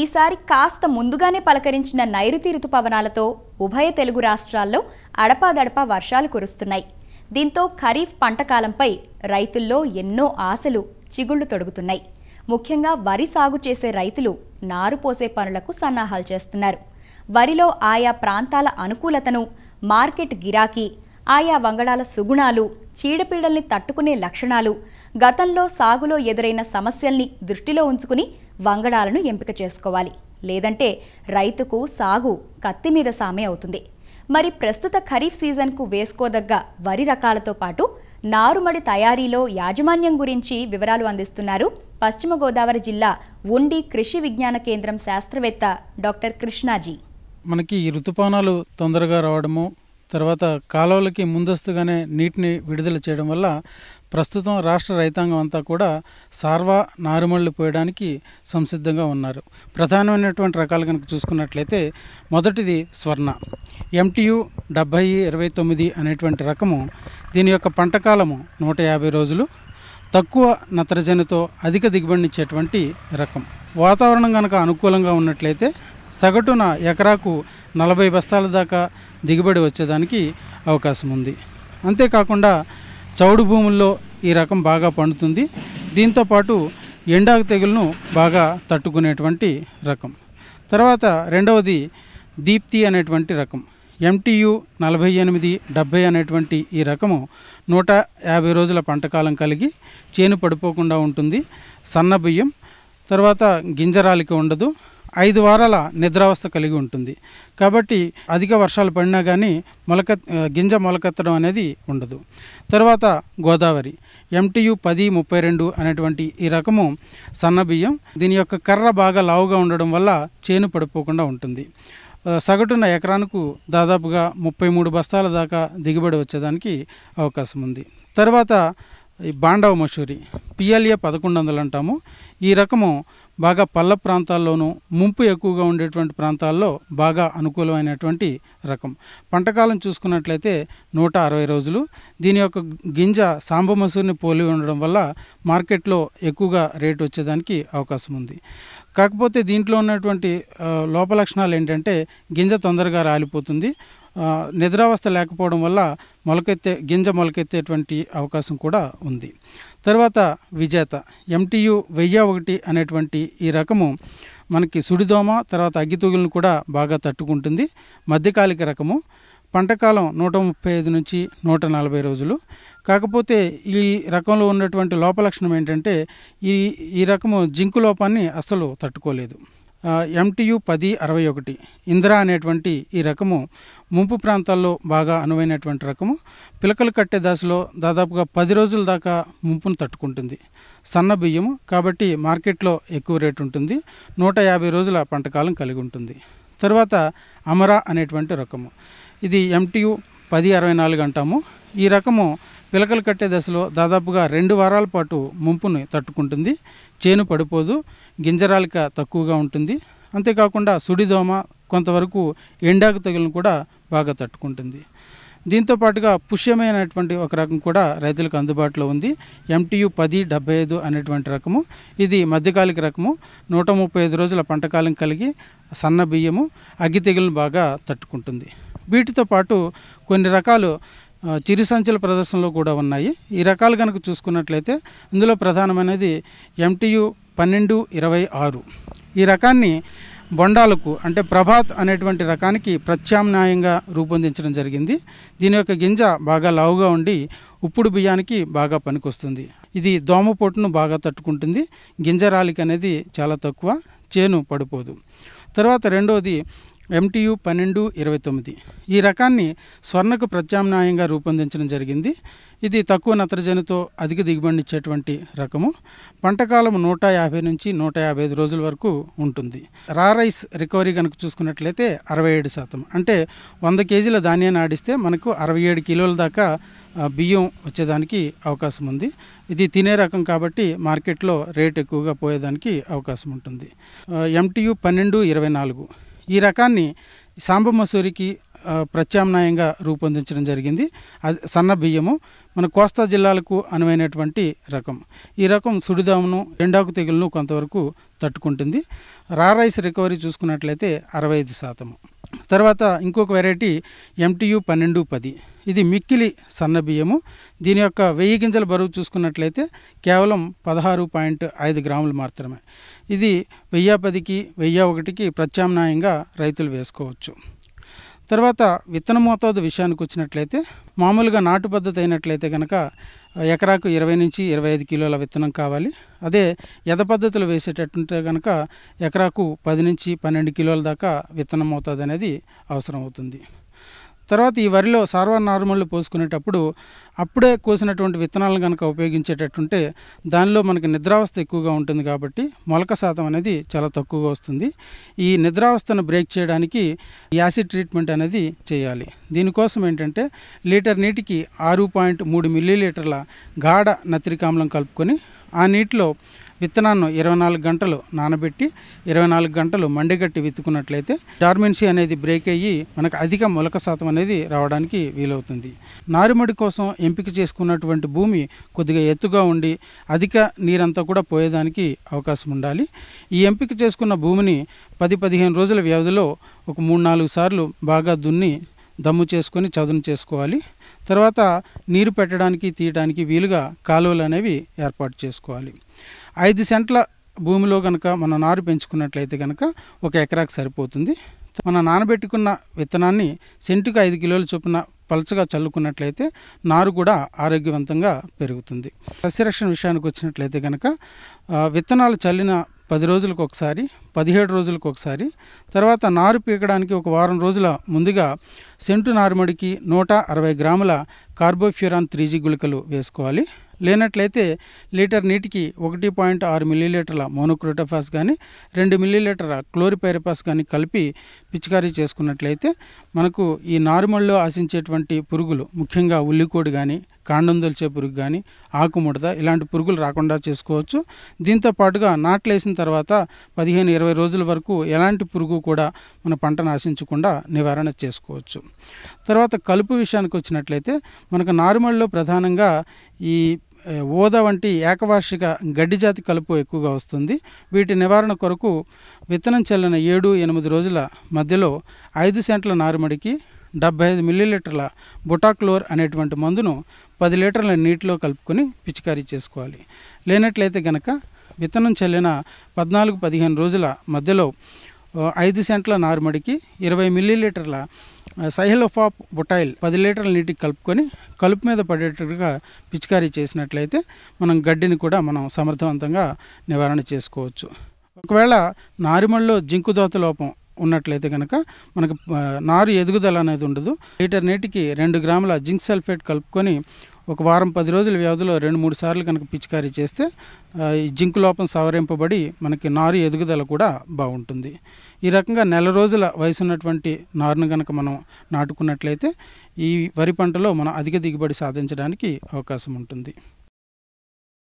ఈసారి కాస్త ముందుగానే పలకరించిన నైరుతి రుతుపవనాలతో ఉభయ తెలుగు రాష్ట్రాల్లో అడపాదడపా వర్షాలు కురుస్తున్నాయి దీంతో ఖరీఫ్ పంటకాలంపై రైతుల్లో ఎన్నో ఆశలు చిగుళ్లు తొడుగుతున్నాయి ముఖ్యంగా వరి సాగు చేసే రైతులు నారు పోసే పనులకు సన్నాహాలు చేస్తున్నారు వరిలో ఆయా ప్రాంతాల అనుకూలతను మార్కెట్ గిరాకీ ఆయా వంగడాల సుగుణాలు చీడపీడల్ని తట్టుకునే లక్షణాలు గతంలో సాగులో ఎదురైన సమస్యల్ని దృష్టిలో ఉంచుకుని వంగడాలను ఎంపిక చేసుకోవాలి లేదంటే రైతుకు సాగు కత్తి మీద సామే అవుతుంది మరి ప్రస్తుత ఖరీఫ్ సీజన్కు వేసుకోదగ్గ వరి రకాలతో పాటు నారుమడి తయారీలో యాజమాన్యం గురించి వివరాలు అందిస్తున్నారు పశ్చిమ గోదావరి జిల్లా ఉండి కృషి విజ్ఞాన కేంద్రం శాస్త్రవేత్త డాక్టర్ కృష్ణాజీ మనకి ఈ ఋతుపానాలు తొందరగా రావడము తర్వాత కాలువలకి ముందస్తుగానే నీటిని విడుదల చేయడం వల్ల ప్రస్తుతం రాష్ట్ర రైతాంగం అంతా కూడా సార్వా నారుమళ్ళు పోయడానికి సంసిద్ధంగా ఉన్నారు ప్రధానమైనటువంటి రకాలు కనుక చూసుకున్నట్లయితే మొదటిది స్వర్ణ ఎంటియు డెబ్భై ఇరవై తొమ్మిది అనేటువంటి రకము దీని యొక్క పంటకాలము నూట యాభై రోజులు తక్కువ నత్రజనితో అధిక దిగుబడినిచ్చేటువంటి రకం వాతావరణం కనుక అనుకూలంగా ఉన్నట్లయితే సగటున ఎకరాకు నలభై బస్తాల దాకా దిగుబడి వచ్చేదానికి అవకాశం ఉంది అంతేకాకుండా చౌడు భూముల్లో ఈ రకం బాగా పండుతుంది దీంతోపాటు ఎండాకు తెగులను బాగా తట్టుకునేటువంటి రకం తర్వాత రెండవది దీప్తి అనేటువంటి రకం ఎంటీయు నలభై ఎనిమిది డెబ్బై అనేటువంటి ఈ రకము నూట యాభై రోజుల పంటకాలం కలిగి చేను పడిపోకుండా ఉంటుంది సన్న బియ్యం తర్వాత గింజరాలిక ఉండదు ఐదు వారాల నిద్రావస్థ కలిగి ఉంటుంది కాబట్టి అధిక వర్షాలు పడినా కానీ మొలక గింజ మొలకెత్తడం అనేది ఉండదు తర్వాత గోదావరి ఎంటీయు పది ముప్పై రెండు అనేటువంటి ఈ రకము సన్నబియ్యం దీని యొక్క కర్ర బాగా లావుగా ఉండడం వల్ల చేను పడిపోకుండా ఉంటుంది సగటున ఎకరానికి దాదాపుగా ముప్పై మూడు బస్తాల దాకా దిగుబడి వచ్చేదానికి అవకాశం ఉంది తర్వాత ఈ బాండవ మసూరి పిఎల్ఏ పదకొండు వందలు అంటాము ఈ రకము బాగా పల్ల ప్రాంతాల్లోనూ ముంపు ఎక్కువగా ఉండేటువంటి ప్రాంతాల్లో బాగా అనుకూలమైనటువంటి రకం పంటకాలం చూసుకున్నట్లయితే నూట అరవై రోజులు దీని యొక్క గింజ సాంబ మసూరిని పోలి ఉండడం వల్ల మార్కెట్లో ఎక్కువగా రేటు వచ్చేదానికి అవకాశం ఉంది కాకపోతే దీంట్లో ఉన్నటువంటి లోపలక్షణాలు ఏంటంటే గింజ తొందరగా రాలిపోతుంది నిద్రావస్థ లేకపోవడం వల్ల మొలకెత్తే గింజ మొలకెత్తేటువంటి అవకాశం కూడా ఉంది తర్వాత విజేత ఎంటియు వెయ్యి ఒకటి అనేటువంటి ఈ రకము మనకి సుడిదోమ తర్వాత అగ్గితూగులను కూడా బాగా తట్టుకుంటుంది మధ్యకాలిక రకము పంటకాలం నూట ముప్పై ఐదు నుంచి నూట నలభై రోజులు కాకపోతే ఈ రకంలో ఉన్నటువంటి లోపలక్షణం ఏంటంటే ఈ ఈ రకము జింకు లోపాన్ని అస్సలు తట్టుకోలేదు ఎంటియు పది అరవై ఒకటి ఇందిరా అనేటువంటి ఈ రకము ముంపు ప్రాంతాల్లో బాగా అనువైనటువంటి రకము పిలకలు కట్టే దశలో దాదాపుగా పది రోజుల దాకా ముంపును తట్టుకుంటుంది సన్న బియ్యము కాబట్టి మార్కెట్లో ఎక్కువ రేటు ఉంటుంది నూట యాభై రోజుల పంటకాలం కలిగి ఉంటుంది తర్వాత అమరా అనేటువంటి రకము ఇది ఎంటియు పది అరవై నాలుగు అంటాము ఈ రకము పిలకలు కట్టే దశలో దాదాపుగా రెండు వారాల పాటు ముంపుని తట్టుకుంటుంది చేను పడిపోదు గింజరాలిక తక్కువగా ఉంటుంది అంతేకాకుండా సుడిదోమ కొంతవరకు ఎండాకు తగిలిన కూడా బాగా తట్టుకుంటుంది దీంతో పాటుగా పుష్యమైనటువంటి ఒక రకం కూడా రైతులకు అందుబాటులో ఉంది ఎంటీయు పది డెబ్బై ఐదు అనేటువంటి రకము ఇది మధ్యకాలిక రకము నూట ముప్పై ఐదు రోజుల పంటకాలం కలిగి సన్న బియ్యము అగ్గి తెగులను బాగా తట్టుకుంటుంది వీటితో పాటు కొన్ని రకాలు చిరుసంచుల ప్రదర్శనలో కూడా ఉన్నాయి ఈ రకాలు కనుక చూసుకున్నట్లయితే ఇందులో ప్రధానమైనది ఎంటీయు పన్నెండు ఇరవై ఆరు ఈ రకాన్ని బొండాలకు అంటే ప్రభాత్ అనేటువంటి రకానికి ప్రత్యామ్నాయంగా రూపొందించడం జరిగింది దీని యొక్క గింజ బాగా లావుగా ఉండి ఉప్పుడు బియ్యానికి బాగా పనికొస్తుంది ఇది దోమపోటును బాగా తట్టుకుంటుంది గింజ రాలిక అనేది చాలా తక్కువ చేను పడిపోదు తర్వాత రెండవది ఎంటియు పన్నెండు ఇరవై తొమ్మిది ఈ రకాన్ని స్వర్ణకు ప్రత్యామ్నాయంగా రూపొందించడం జరిగింది ఇది తక్కువ నత్రజనితో అధిక దిగుబడినిచ్చేటువంటి రకము పంటకాలం నూట యాభై నుంచి నూట యాభై ఐదు రోజుల వరకు ఉంటుంది రా రైస్ రికవరీ కనుక చూసుకున్నట్లయితే అరవై ఏడు శాతం అంటే వంద కేజీల ధాన్యాన్ని ఆడిస్తే మనకు అరవై ఏడు కిలోల దాకా బియ్యం వచ్చేదానికి అవకాశం ఉంది ఇది తినే రకం కాబట్టి మార్కెట్లో రేట్ ఎక్కువగా పోయేదానికి అవకాశం ఉంటుంది ఎంటియు పన్నెండు ఇరవై నాలుగు ఈ రకాన్ని సాంబ మసూరికి ప్రత్యామ్నాయంగా రూపొందించడం జరిగింది అది సన్న బియ్యము మన కోస్తా జిల్లాలకు అనువైనటువంటి రకం ఈ రకం సుడిదామును ఎండాకు తెగులను కొంతవరకు తట్టుకుంటుంది రా రైస్ రికవరీ చూసుకున్నట్లయితే అరవై ఐదు శాతము తర్వాత ఇంకొక వెరైటీ ఎంటీయు పన్నెండు పది ఇది మిక్కిలి సన్నబియ్యము దీని యొక్క వెయ్యి గింజల బరువు చూసుకున్నట్లయితే కేవలం పదహారు పాయింట్ ఐదు గ్రాములు మాత్రమే ఇది వెయ్యి పదికి వెయ్యి ఒకటికి ప్రత్యామ్నాయంగా రైతులు వేసుకోవచ్చు తర్వాత విత్తన మోతాదు విషయానికి వచ్చినట్లయితే మామూలుగా నాటు పద్ధతి అయినట్లయితే కనుక ఎకరాకు ఇరవై నుంచి ఇరవై ఐదు కిలోల విత్తనం కావాలి అదే యథ పద్ధతులు వేసేటట్టుంటే కనుక ఎకరాకు పది నుంచి పన్నెండు కిలోల దాకా విత్తనం మోతాదు అనేది అవసరం అవుతుంది తర్వాత ఈ వరిలో సార్వ నార్మల్లు పోసుకునేటప్పుడు అప్పుడే కోసినటువంటి విత్తనాలను కనుక ఉపయోగించేటట్టుంటే దానిలో మనకి నిద్రావస్థ ఎక్కువగా ఉంటుంది కాబట్టి మొలక శాతం అనేది చాలా తక్కువగా వస్తుంది ఈ నిద్రావస్థను బ్రేక్ చేయడానికి యాసిడ్ ట్రీట్మెంట్ అనేది చేయాలి దీనికోసం ఏంటంటే లీటర్ నీటికి ఆరు పాయింట్ మూడు మిల్లీలీటర్ల గాఢ నత్రికామ్లం కలుపుకొని ఆ నీటిలో విత్తనాన్ని ఇరవై నాలుగు గంటలు నానబెట్టి ఇరవై నాలుగు గంటలు మండిగట్టి విత్తుకున్నట్లయితే డార్మెన్సీ అనేది బ్రేక్ అయ్యి మనకు అధిక మొలక శాతం అనేది రావడానికి వీలవుతుంది నారుమడి కోసం ఎంపిక చేసుకున్నటువంటి భూమి కొద్దిగా ఎత్తుగా ఉండి అధిక నీరంతా కూడా పోయేదానికి అవకాశం ఉండాలి ఈ ఎంపిక చేసుకున్న భూమిని పది పదిహేను రోజుల వ్యవధిలో ఒక మూడు నాలుగు సార్లు బాగా దున్ని దమ్ము చేసుకొని చదును చేసుకోవాలి తర్వాత నీరు పెట్టడానికి తీయడానికి వీలుగా కాలువలు అనేవి ఏర్పాటు చేసుకోవాలి ఐదు సెంట్ల భూమిలో కనుక మనం నారు పెంచుకున్నట్లయితే కనుక ఒక ఎకరాకు సరిపోతుంది మన నానబెట్టుకున్న విత్తనాన్ని సెంటుకు ఐదు కిలోల చొప్పున పలచగా చల్లుకున్నట్లయితే నారు కూడా ఆరోగ్యవంతంగా పెరుగుతుంది సస్యరక్షణ విషయానికి వచ్చినట్లయితే కనుక విత్తనాలు చల్లిన పది రోజులకు ఒకసారి పదిహేడు రోజులకు ఒకసారి తర్వాత నారు పీకడానికి ఒక వారం రోజుల ముందుగా సెంటు నారుమడికి నూట అరవై గ్రాముల కార్బోఫ్యూరాన్ త్రీజీ గుళికలు వేసుకోవాలి లేనట్లయితే లీటర్ నీటికి ఒకటి పాయింట్ ఆరు మిల్లీలీటర్ల మోనోక్రోటోఫాస్ కానీ రెండు మిల్లీలీటర్ల క్లోరిపైరపాస్ కానీ కలిపి పిచికారీ చేసుకున్నట్లయితే మనకు ఈ నార్మల్లో ఆశించేటువంటి పురుగులు ముఖ్యంగా ఉల్లికోడి కానీ కాండం దొలిచే పురుగు కానీ ఆకుముడత ఇలాంటి పురుగులు రాకుండా చేసుకోవచ్చు దీంతో పాటుగా నాట్లేసిన తర్వాత పదిహేను ఇరవై రోజుల వరకు ఎలాంటి పురుగు కూడా మన పంటను ఆశించకుండా నివారణ చేసుకోవచ్చు తర్వాత కలుపు విషయానికి వచ్చినట్లయితే మనకు నారుమల్లో ప్రధానంగా ఈ ఓద వంటి ఏకవార్షిక గడ్డి జాతి కలుపు ఎక్కువగా వస్తుంది వీటి నివారణ కొరకు విత్తనం చల్లిన ఏడు ఎనిమిది రోజుల మధ్యలో ఐదు సెంట్ల నారుమడికి డెబ్బై ఐదు మిల్లీలీటర్ల బొటాక్లోర్ అనేటువంటి మందును పది లీటర్ల నీటిలో కలుపుకొని పిచికారీ చేసుకోవాలి లేనట్లయితే గనక విత్తనం చల్లిన పద్నాలుగు పదిహేను రోజుల మధ్యలో ఐదు సెంట్ల నారుమడికి ఇరవై మిల్లీలీటర్ల సైహలోఫాప్ బొటాయిల్ పది లీటర్ల నీటికి కలుపుకొని కలుపు మీద పడేటట్టుగా పిచికారీ చేసినట్లయితే మనం గడ్డిని కూడా మనం సమర్థవంతంగా నివారణ చేసుకోవచ్చు ఒకవేళ నారుమడిలో జింకు దోత లోపం ఉన్నట్లయితే కనుక మనకు నారు ఎదుగుదల అనేది ఉండదు లీటర్ నీటికి రెండు గ్రాముల జింక్ సల్ఫేట్ కలుపుకొని ఒక వారం పది రోజుల వ్యవధిలో రెండు మూడు సార్లు కనుక పిచికారీ చేస్తే ఈ జింకు లోపం సవరింపబడి మనకి నారు ఎదుగుదల కూడా బాగుంటుంది ఈ రకంగా నెల రోజుల వయసు ఉన్నటువంటి నారును కనుక మనం నాటుకున్నట్లయితే ఈ వరి పంటలో మనం అధిక దిగుబడి సాధించడానికి అవకాశం ఉంటుంది